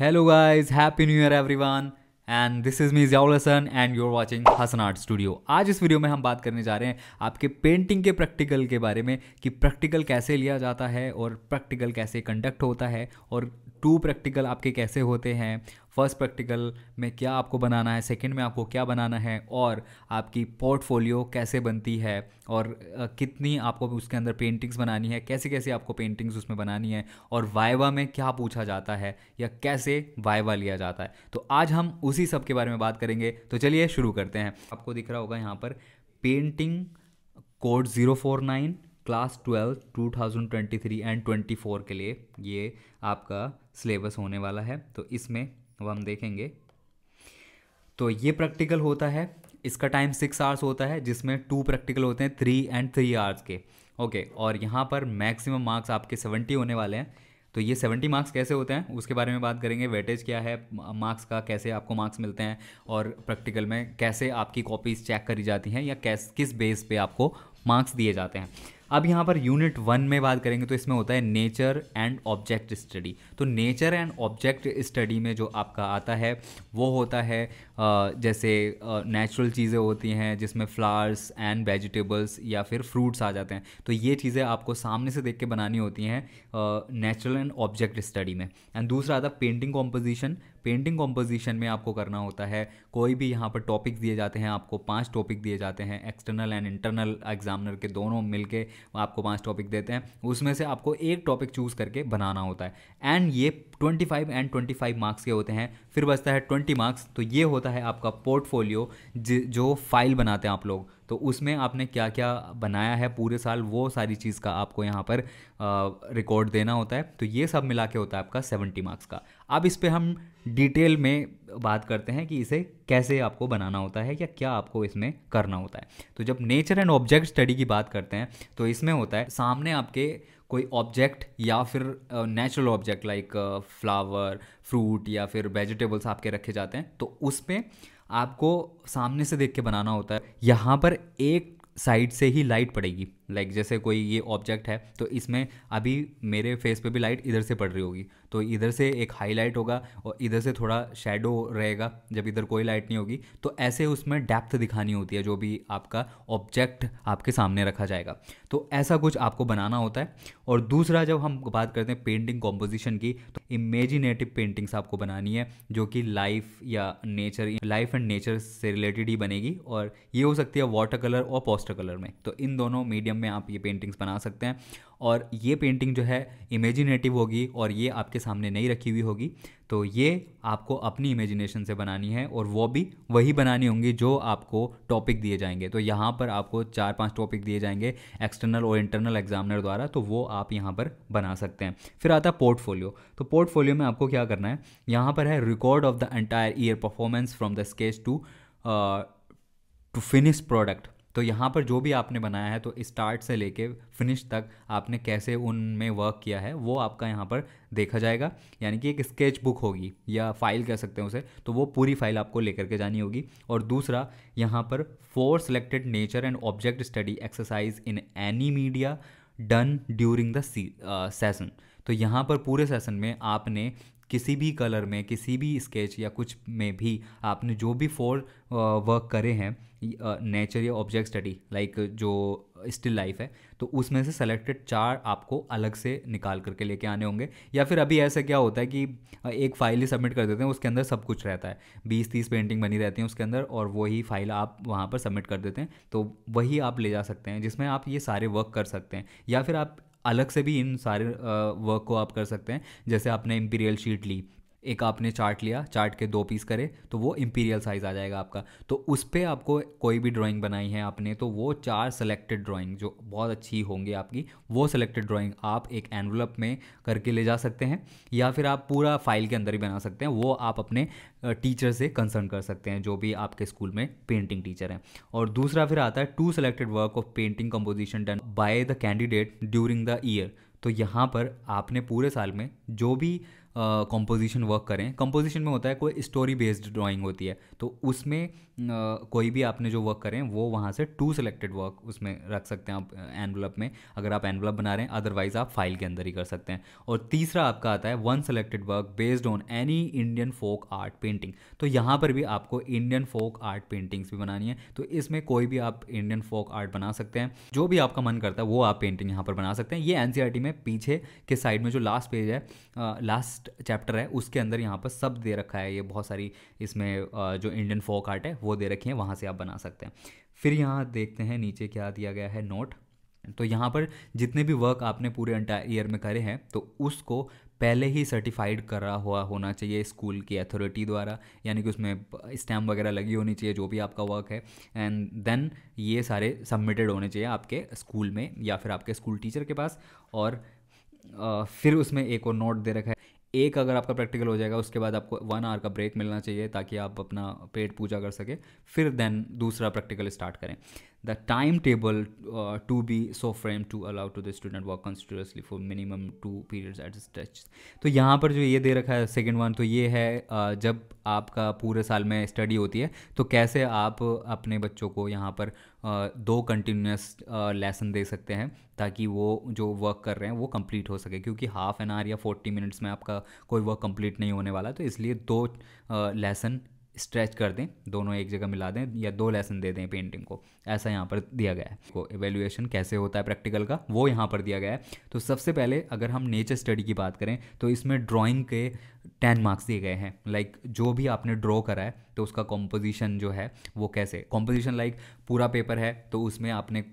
hello guys happy new year everyone and this is me Ziaul Hasan and you're watching Hasan art studio आज इस video में हम बात करने जा रहे हैं आपके पेंटिंग के प्रैक्टिकल के बारे में कि प्रैक्टिकल कैसे लिया जाता है और प्रैक्टिकल कैसे कंडक्ट होता है और टू प्रैक्टिकल आपके कैसे होते हैं फर्स्ट प्रैक्टिकल में क्या आपको बनाना है सेकेंड में आपको क्या बनाना है और आपकी पोर्टफोलियो कैसे बनती है और कितनी आपको उसके अंदर पेंटिंग्स बनानी है कैसे कैसे आपको पेंटिंग्स उसमें बनानी है और वाइवा में क्या पूछा जाता है या कैसे वाइवा लिया जाता है तो आज हम उसी सब के बारे में बात करेंगे तो चलिए शुरू करते हैं आपको दिख रहा होगा यहाँ पर painting code zero four nine class twelve two thousand twenty three and twenty four के लिए ये आपका सिलेबस होने वाला है तो इसमें वो हम देखेंगे तो ये प्रैक्टिकल होता है इसका टाइम सिक्स आवर्स होता है जिसमें टू प्रैक्टिकल होते हैं थ्री एंड थ्री आवर्स के ओके और यहाँ पर मैक्सिमम मार्क्स आपके सेवेंटी होने वाले हैं तो ये सेवेंटी मार्क्स कैसे होते हैं उसके बारे में बात करेंगे वेटेज क्या है मार्क्स का कैसे आपको मार्क्स मिलते हैं और प्रैक्टिकल में कैसे आपकी कॉपीज़ चेक करी जाती हैं या कैस किस बेस पे आपको मार्क्स दिए जाते हैं अब यहाँ पर यूनिट वन में बात करेंगे तो इसमें होता है नेचर एंड ऑब्जेक्ट स्टडी तो नेचर एंड ऑब्जेक्ट स्टडी में जो आपका आता है वो होता है जैसे नेचुरल चीज़ें होती हैं जिसमें फ्लावर्स एंड वेजिटेबल्स या फिर फ्रूट्स आ जाते हैं तो ये चीज़ें आपको सामने से देख के बनानी होती हैं नेचुरल एंड ऑब्जेक्ट स्टडी में एंड दूसरा आता है पेंटिंग कॉम्पोजिशन पेंटिंग कॉम्पोजिशन में आपको करना होता है कोई भी यहाँ पर टॉपिक दिए जाते हैं आपको पाँच टॉपिक दिए जाते हैं एक्सटर्नल एंड इंटरनल एग्जामिनर के दोनों मिलके आपको पाँच टॉपिक देते हैं उसमें से आपको एक टॉपिक चूज़ करके बनाना होता है एंड ये 25 एंड 25 मार्क्स के होते हैं फिर बचता है 20 मार्क्स तो ये होता है आपका पोर्टफोलियो जो फाइल बनाते हैं आप लोग तो उसमें आपने क्या क्या बनाया है पूरे साल वो सारी चीज़ का आपको यहाँ पर रिकॉर्ड देना होता है तो ये सब मिला के होता है आपका सेवेंटी मार्क्स का अब इस पर हम डिटेल में बात करते हैं कि इसे कैसे आपको बनाना होता है या क्या आपको इसमें करना होता है तो जब नेचर एंड ऑब्जेक्ट स्टडी की बात करते हैं तो इसमें होता है सामने आपके कोई ऑब्जेक्ट या फिर natural object like flower fruit या फिर वेजिटेबल्स आपके रखे जाते हैं तो उस पर आपको सामने से देख के बनाना होता है यहाँ पर एक साइड से ही लाइट पड़ेगी लाइक like जैसे कोई ये ऑब्जेक्ट है तो इसमें अभी मेरे फेस पे भी लाइट इधर से पड़ रही होगी तो इधर से एक हाईलाइट होगा और इधर से थोड़ा शेडो रहेगा जब इधर कोई लाइट नहीं होगी तो ऐसे उसमें डेप्थ दिखानी होती है जो भी आपका ऑब्जेक्ट आपके सामने रखा जाएगा तो ऐसा कुछ आपको बनाना होता है और दूसरा जब हम बात करते हैं पेंटिंग कॉम्पोजिशन की तो इमेजिनेटिव पेंटिंग्स आपको बनानी है जो कि लाइफ या नेचर लाइफ एंड नेचर से रिलेटेड ही बनेगी और ये हो सकती है वाटर कलर और पोस्टर कलर में तो इन दोनों मीडियम में आप ये पेंटिंग्स बना सकते हैं और ये पेंटिंग जो है इमेजिनेटिव होगी और ये आपके सामने नहीं रखी हुई होगी तो ये आपको अपनी इमेजिनेशन से बनानी है और वो भी वही बनानी होंगी जो आपको टॉपिक दिए जाएंगे तो यहाँ पर आपको चार पांच टॉपिक दिए जाएंगे एक्सटर्नल और इंटरनल एग्जामिनर द्वारा तो वो आप यहाँ पर बना सकते हैं फिर आता है पोर्टफोलियो तो पोर्टफोलियो में आपको क्या करना है यहाँ पर है record of the entire year performance from the sketch to to finish product तो यहाँ पर जो भी आपने बनाया है तो स्टार्ट से लेके फिनिश तक आपने कैसे उनमें वर्क किया है वो आपका यहाँ पर देखा जाएगा यानी कि एक स्केच बुक होगी या फाइल कह सकते हैं उसे तो वो पूरी फाइल आपको लेकर के जानी होगी और दूसरा यहाँ पर four selected nature and object study exercise in any media done during the session तो यहाँ पर पूरे सेशन में आपने किसी भी कलर में किसी भी स्केच या कुछ में भी आपने जो भी फोर वर्क करे हैं नेचर या ऑब्जेक्ट स्टडी लाइक जो स्टिल लाइफ है तो उसमें से सेलेक्टेड चार आपको अलग से निकाल करके लेके आने होंगे या फिर अभी ऐसा क्या होता है कि एक फाइल ही सबमिट कर देते हैं उसके अंदर सब कुछ रहता है बीस तीस पेंटिंग बनी रहती हैं उसके अंदर और वही फाइल आप वहाँ पर सबमिट कर देते हैं तो वही आप ले जा सकते हैं जिसमें आप ये सारे वर्क कर सकते हैं या फिर आप अलग से भी इन सारे वर्क को आप कर सकते हैं जैसे आपने इम्पीरियल शीट ली एक आपने चार्ट लिया चार्ट के दो पीस करे तो वो इम्पीरियल साइज़ आ जाएगा आपका तो उस पर आपको कोई भी ड्राइंग बनाई है आपने तो वो चार सेलेक्टेड ड्राइंग जो बहुत अच्छी होंगी आपकी वो सेलेक्टेड ड्राइंग आप एक एनवलप में करके ले जा सकते हैं या फिर आप पूरा फाइल के अंदर ही बना सकते हैं वो आप अपने टीचर से कंसर्न कर सकते हैं जो भी आपके स्कूल में पेंटिंग टीचर हैं और दूसरा फिर आता है two selected work of painting composition done by the candidate during the year तो यहाँ पर आपने पूरे साल में जो भी कंपोजिशन वर्क करें कंपोजिशन में होता है कोई स्टोरी बेस्ड ड्राइंग होती है तो उसमें uh, कोई भी आपने जो वर्क करें वो वहाँ से टू सेलेक्टेड वर्क उसमें रख सकते हैं आप एनवलप में अगर आप एनवलप बना रहे हैं अदरवाइज आप फाइल के अंदर ही कर सकते हैं और तीसरा आपका आता है one selected work based on any Indian folk art painting तो यहाँ पर भी आपको इंडियन फोक आर्ट पेंटिंग्स भी बनानी है तो इसमें कोई भी आप इंडियन फोक आर्ट बना सकते हैं जो भी आपका मन करता है वो आप पेंटिंग यहाँ पर बना सकते हैं ये एन e में पीछे के साइड में जो लास्ट पेज है लास्ट लास्ट चैप्टर है उसके अंदर यहाँ पर सब दे रखा है ये बहुत सारी इसमें जो इंडियन फोक आर्ट है वो दे रखी है वहाँ से आप बना सकते हैं फिर यहाँ देखते हैं नीचे क्या दिया गया है नोट तो यहाँ पर जितने भी वर्क आपने पूरे ईयर में करे हैं तो उसको पहले ही सर्टिफाइड करा हुआ होना चाहिए स्कूल की अथॉरिटी द्वारा यानी कि उसमें स्टैम्प वगैरह लगी होनी चाहिए जो भी आपका वर्क है एंड देन ये सारे सबमिटेड होने चाहिए आपके स्कूल में या फिर आपके स्कूल टीचर के पास और फिर उसमें एक और नोट दे रखा है एक अगर आपका प्रैक्टिकल हो जाएगा उसके बाद आपको वन आवर का ब्रेक मिलना चाहिए ताकि आप अपना पेट पूजा कर सके फिर देन दूसरा प्रैक्टिकल स्टार्ट करें the timetable uh, to be so framed to allow to the student work continuously for minimum two periods at stretch तो यहाँ पर जो ये दे रखा है सेकेंड वन तो ये है uh, जब आपका पूरे साल में स्टडी होती है तो कैसे आप अपने बच्चों को यहाँ पर uh, दो कंटिन्यूस लेसन uh, दे सकते हैं ताकि वो जो वर्क कर रहे हैं वो कंप्लीट हो सके क्योंकि हाफ एन आवर या फोर्टी मिनट्स में आपका कोई वर्क कंप्लीट नहीं होने वाला तो इसलिए दो लेसन स्ट्रेच कर दें दोनों एक जगह मिला दें या दो लेसन दे दें पेंटिंग को ऐसा यहाँ पर दिया गया है को एवेल्यूएशन कैसे होता है प्रैक्टिकल का वो यहाँ पर दिया गया है तो सबसे पहले अगर हम नेचर स्टडी की बात करें तो इसमें ड्राइंग के टेन मार्क्स दिए गए हैं लाइक जो भी आपने ड्रॉ करा है तो उसका कॉम्पोजिशन जो है वो कैसे कॉम्पोजिशन लाइक पूरा पेपर है तो उसमें आपने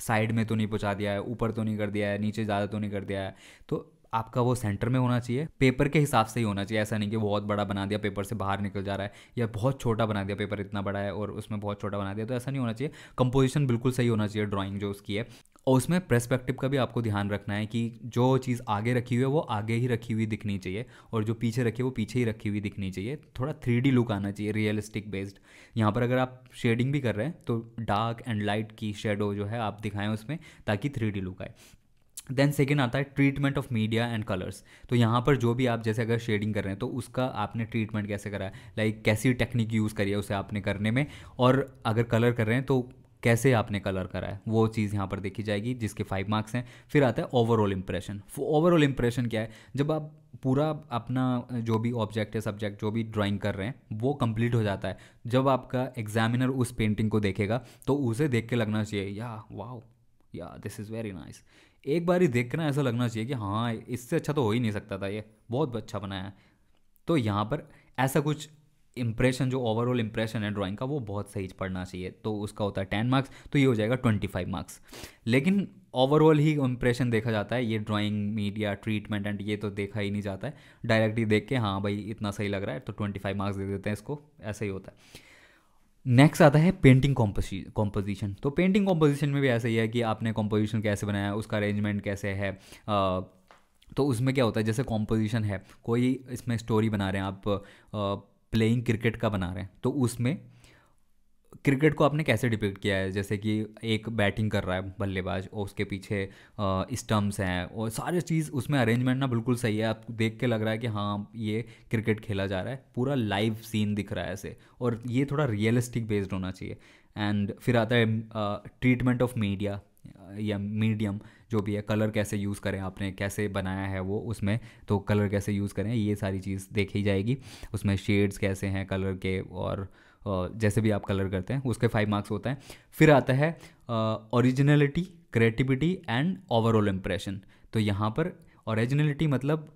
साइड में तो नहीं पहुँचा दिया है ऊपर तो नहीं कर दिया है नीचे ज़्यादा तो नहीं कर दिया है तो आपका वो सेंटर में होना चाहिए पेपर के हिसाब से ही होना चाहिए ऐसा नहीं कि बहुत बड़ा बना दिया पेपर से बाहर निकल जा रहा है या बहुत छोटा बना दिया पेपर इतना बड़ा है और उसमें बहुत छोटा बना दिया तो ऐसा नहीं होना चाहिए कंपोजिशन बिल्कुल सही होना चाहिए ड्राॅइंग जो उसकी है और उसमें प्रेस्पेक्टिव का भी आपको ध्यान रखना है कि जो चीज़ आगे रखी हुई है वो आगे ही रखी हुई दिखनी चाहिए और जो पीछे रखी है वो पीछे ही रखी हुई दिखनी चाहिए थोड़ा थ्री लुक आना चाहिए रियलिस्टिक बेस्ड यहाँ पर अगर आप शेडिंग भी कर रहे हैं तो डार्क एंड लाइट की शेडो जो है आप दिखाएं उसमें ताकि थ्री लुक आए देन सेकेंड आता है treatment of media and colours तो यहाँ पर जो भी आप जैसे अगर शेडिंग कर रहे हैं तो उसका आपने ट्रीटमेंट कैसे करा है लाइक like, कैसी टेक्निक यूज़ करी है उसे आपने करने में और अगर कलर कर रहे हैं तो कैसे आपने कलर करा है वो चीज़ यहाँ पर देखी जाएगी जिसके फाइव मार्क्स हैं फिर आता है ओवरऑल इंप्रेशन ओवरऑल इंप्रेशन क्या है जब आप पूरा अपना जो भी ऑब्जेक्ट है सब्जेक्ट जो भी ड्राइंग कर रहे हैं वो कंप्लीट हो जाता है जब आपका एग्जामिनर उस पेंटिंग को देखेगा तो उसे देख के लगना चाहिए या वाह या दिस इज़ वेरी नाइस एक बार ही देख ऐसा लगना चाहिए कि हाँ इससे अच्छा तो हो ही नहीं सकता था ये बहुत अच्छा बनाया है तो यहाँ पर ऐसा कुछ इंप्रेशन जो ओवरऑल इंप्रेशन है ड्राइंग का वो बहुत सही पढ़ना चाहिए तो उसका होता है टेन मार्क्स तो ये हो जाएगा ट्वेंटी फाइव मार्क्स लेकिन ओवरऑल ही इंप्रेशन देखा जाता है ये ड्राइंग मीडिया ट्रीटमेंट एंड ये तो देखा ही नहीं जाता है डायरेक्टली देख के हाँ भाई इतना सही लग रहा है तो ट्वेंटी फाइव मार्क्स दे देते हैं इसको ऐसा ही होता है नेक्स्ट आता है पेंटिंग कॉम्पोजिशन तो पेंटिंग कॉम्पोजिशन में भी ऐसा ही है कि आपने कॉम्पोजिशन कैसे बनाया उसका अरेंजमेंट कैसे है आ, तो उसमें क्या होता है जैसे कॉम्पोजिशन है कोई इसमें स्टोरी बना रहे हैं आप प्लेइंग क्रिकेट का बना रहे हैं तो उसमें क्रिकेट को आपने कैसे डिपिक्ट किया है जैसे कि एक बैटिंग कर रहा है बल्लेबाज और उसके पीछे स्टम्प्स हैं और सारे चीज़ उसमें अरेंजमेंट ना बिल्कुल सही है आप देख के लग रहा है कि हाँ ये क्रिकेट खेला जा रहा है पूरा लाइव सीन दिख रहा है ऐसे और ये थोड़ा रियलिस्टिक बेस्ड होना चाहिए एंड फिर आता है ट्रीटमेंट ऑफ मीडिया या मीडियम जो भी है कलर कैसे यूज़ करें आपने कैसे बनाया है वो उसमें तो कलर कैसे यूज़ करें ये सारी चीज़ देखी जाएगी उसमें शेड्स कैसे हैं कलर के और uh, जैसे भी आप कलर करते हैं उसके फाइव मार्क्स होते हैं फिर आता है originality creativity and overall impression तो यहाँ पर ओरिजिनलिटी मतलब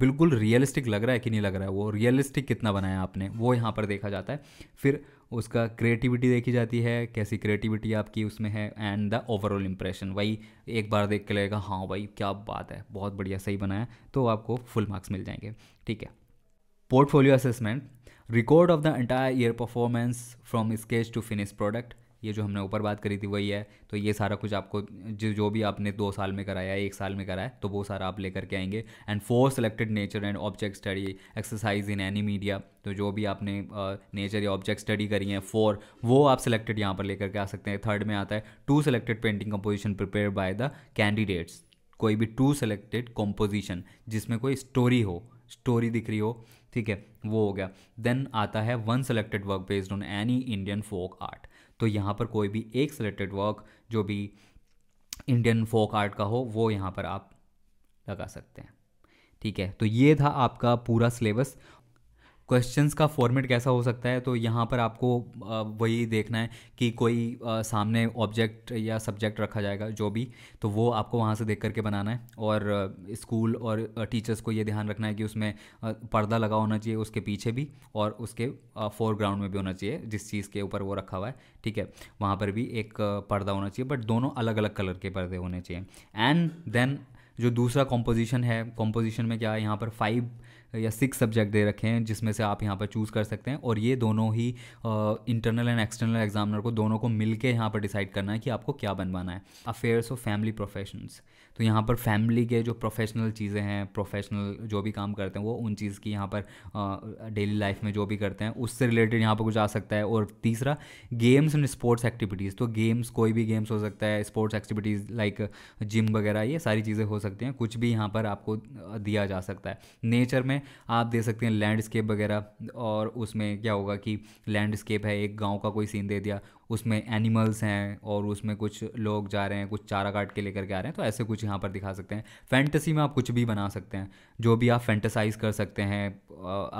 बिल्कुल रियलिस्टिक लग रहा है कि नहीं लग रहा है वो रियलिस्टिक कितना बनाया आपने वो यहाँ पर देखा जाता है फिर उसका क्रिएटिविटी देखी जाती है कैसी क्रिएटिविटी आपकी उसमें है एंड द ओवरऑल इम्प्रेशन वही एक बार देख के लगेगा हाँ भाई क्या बात है बहुत बढ़िया सही बनाया तो आपको फुल मार्क्स मिल जाएंगे ठीक है portfolio assessment record of the entire year performance from sketch to finish product ये जो हमने ऊपर बात करी थी वही है तो ये सारा कुछ आपको जो जो भी आपने दो साल में कराया एक साल में कराया तो वो सारा आप लेकर के आएंगे and four selected nature and object study exercise in any media तो जो भी आपने नेचर या ऑब्जेक्ट स्टडी करी है फोर वो आप सेलेक्टेड यहाँ पर लेकर के आ सकते हैं थर्ड में आता है two selected painting composition prepare by the candidates कोई भी टू सेलेक्टेड कॉम्पोजिशन जिसमें कोई स्टोरी हो स्टोरी दिख रही हो ठीक है वो हो गया देन आता है one selected work based on any Indian folk art तो यहाँ पर कोई भी एक सेलेक्टेड वर्क जो भी इंडियन फोक आर्ट का हो वो यहाँ पर आप लगा सकते हैं ठीक है तो ये था आपका पूरा सिलेबस क्वेश्चंस का फॉर्मेट कैसा हो सकता है तो यहाँ पर आपको वही देखना है कि कोई सामने ऑब्जेक्ट या सब्जेक्ट रखा जाएगा जो भी तो वो आपको वहाँ से देख करके बनाना है और स्कूल और टीचर्स को ये ध्यान रखना है कि उसमें पर्दा लगा होना चाहिए उसके पीछे भी और उसके फोरग्राउंड में भी होना चाहिए जिस चीज़ के ऊपर वो रखा हुआ है ठीक है वहाँ पर भी एक पर्दा होना चाहिए बट दोनों अलग अलग कलर के पर्दे होने चाहिए एंड देन जो दूसरा कॉम्पोजिशन है कॉम्पोजिशन में क्या है यहाँ पर फाइव या सिक्स सब्जेक्ट दे रखे हैं जिसमें से आप यहाँ पर चूज़ कर सकते हैं और ये दोनों ही इंटरनल एंड एक्सटर्नल एग्जामिनर को दोनों को मिल के यहाँ पर डिसाइड करना है कि आपको क्या बनवाना है अफेयर्स ऑफ फैमिली प्रोफेशंस तो यहाँ पर फैमिली के जो प्रोफेशनल चीज़ें हैं प्रोफेशनल जो भी काम करते हैं वो उन चीज़ की यहाँ पर डेली लाइफ में जो भी करते हैं उससे रिलेटेड यहाँ पर कुछ आ सकता है और तीसरा गेम्स एंड स्पोर्ट्स एक्टिविटीज़ तो गेम्स कोई भी गेम्स हो सकता है स्पोर्ट्स एक्टिविटीज़ लाइक जिम वगैरह ये सारी चीज़ें हो सकती हैं कुछ भी यहाँ पर आपको दिया जा सकता है नेचर में आप दे सकते हैं लैंडस्केप वगैरह और उसमें क्या होगा कि लैंडस्केप है एक गांव का कोई सीन दे दिया उसमें एनिमल्स हैं और उसमें कुछ लोग जा रहे हैं कुछ चारा काट के लेकर के आ रहे हैं तो ऐसे कुछ कुछ यहाँ पर दिखा सकते हैं फैंटसी में आप कुछ भी बना सकते हैं जो भी आप फैंटसाइज कर सकते हैं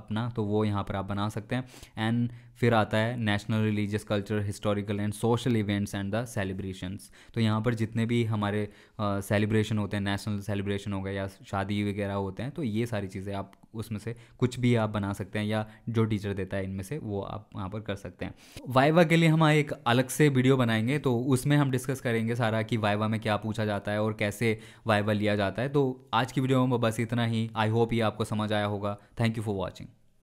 अपना तो वो यहाँ पर आप बना सकते हैं एंड फिर आता है national religious culture historical and social events and the celebrations तो यहाँ पर जितने भी हमारे सेलिब्रेशन होते हैं नेशनल सेलिब्रेशन हो गए या शादी वगैरह होते हैं तो ये सारी चीज़ें आप उसमें से कुछ भी आप बना सकते हैं या जो टीचर देता है इनमें से वो आप वहाँ पर कर सकते हैं वाइवा के लिए हम एक अलग से वीडियो बनाएंगे तो उसमें हम डिस्कस करेंगे सारा कि वाइवा में क्या पूछा जाता है और कैसे वाइवा लिया जाता है तो आज की वीडियो में बस इतना ही आई होप ये आपको समझ आया होगा थैंक यू फॉर वॉचिंग